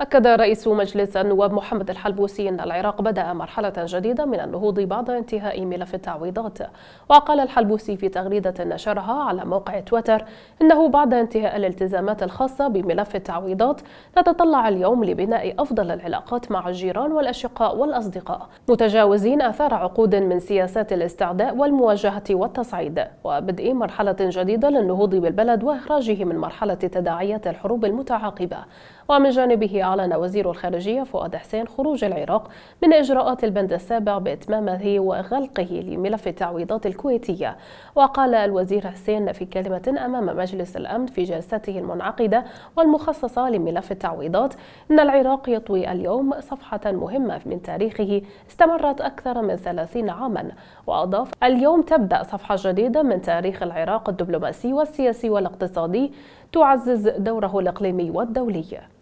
أكد رئيس مجلس النواب محمد الحلبوسي أن العراق بدأ مرحلة جديدة من النهوض بعد انتهاء ملف التعويضات وقال الحلبوسي في تغريدة نشرها على موقع تويتر إنه بعد انتهاء الالتزامات الخاصة بملف التعويضات نتطلع اليوم لبناء أفضل العلاقات مع الجيران والأشقاء والأصدقاء متجاوزين آثار عقود من سياسات الاستعداء والمواجهة والتصعيد وبدء مرحلة جديدة للنهوض بالبلد وإخراجه من مرحلة تداعيات الحروب المتعاقبة ومن جانبه أعلن وزير الخارجية فؤاد حسين خروج العراق من إجراءات البند السابع بإتمامه وغلقه لملف التعويضات الكويتية وقال الوزير حسين في كلمة أمام مجلس الأمن في جلسته المنعقدة والمخصصة لملف التعويضات إن العراق يطوي اليوم صفحة مهمة من تاريخه استمرت أكثر من 30 عاما وأضاف اليوم تبدأ صفحة جديدة من تاريخ العراق الدبلوماسي والسياسي والاقتصادي تعزز دوره الإقليمي والدولي